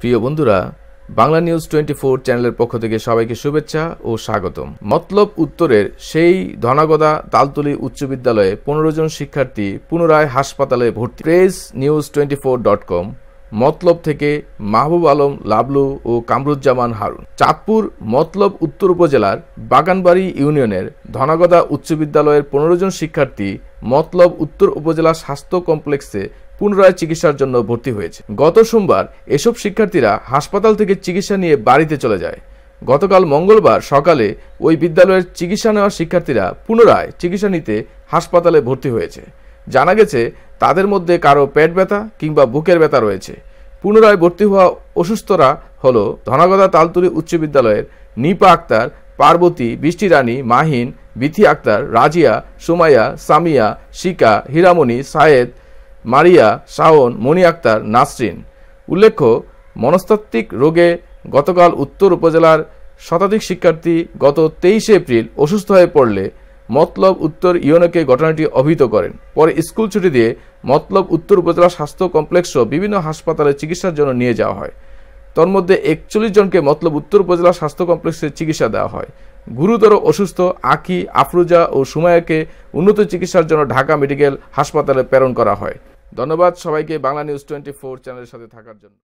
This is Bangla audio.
প্রিয় বন্ধুরা বাংলা নিউজ টোয়েন্টি ফোর চ্যানেলের পক্ষ থেকে সবাইকে শুভেচ্ছা ও স্বাগতম মতলব উত্তরের সেই ধনাগদা তালতলি উচ্চ বিদ্যালয়ে পনেরো জন শিক্ষার্থী পুনরায় হাসপাতালে ভর্তি press news twenty four dot com Matlab থেকে মাহবুব আলম লাবলু ও কামরুজ্জামান হারুন চাঁদপুর মতলব উত্তর উপজেলার বাগানবাড়ি ইউনিয়নের ধনাগদা উচ্চ বিদ্যালয়ের পনেরো জন শিক্ষার্থী মতলব উত্তর উপজেলা স্বাস্থ্য কমপ্লেক্সে পুনরায় চিকিৎসার জন্য ভর্তি হয়েছে গত সোমবার এসব শিক্ষার্থীরা হাসপাতাল থেকে চিকিৎসা নিয়ে বাড়িতে চলে যায় গতকাল মঙ্গলবার সকালে ওই বিদ্যালয়ের চিকিৎসা নেওয়া শিক্ষার্থীরা পুনরায় চিকিৎসা নিতে হাসপাতালে ভর্তি হয়েছে জানা গেছে তাদের মধ্যে কারো পেট ব্যথা কিংবা বুকের ব্যথা রয়েছে পুনরায় ভর্তি হওয়া অসুস্থরা হল ধনাগদা তালতুলি উচ্চ বিদ্যালয়ের নিপা আক্তার পার্বতী বৃষ্টি রানী মাহিন বিথি আক্তার রাজিয়া সুমাইয়া সামিয়া শিকা হিরামণি সায়েদ মারিয়া শাওন মণি আক্তার নাসরিন উল্লেখ্য মনস্তাত্ত্বিক রোগে গতকাল উত্তর উপজেলার শতাধিক শিক্ষার্থী গত তেইশে এপ্রিল অসুস্থ হয়ে পড়লে মতলব উত্তর ইউনোকে ঘটনাটি অভিহিত করেন পরে স্কুল ছুটি দিয়ে মতলব উত্তর উপজেলা স্বাস্থ্য কমপ্লেক্স বিভিন্ন হাসপাতালে চিকিৎসার জন্য নিয়ে যাওয়া হয় তন্মধ্যে একচল্লিশ জনকে মতলব উত্তর উপজেলা স্বাস্থ্য কমপ্লেক্সে চিকিৎসা দেওয়া হয় গুরুতর অসুস্থ আকি আফরুজা ও সুমায়াকে উন্নত চিকিৎসার জন্য ঢাকা মেডিকেল হাসপাতালে প্রেরণ করা হয় ধন্যবাদ সবাইকে বাংলা নিউজ টোয়েন্টি ফোর চ্যানেলের সাথে থাকার জন্য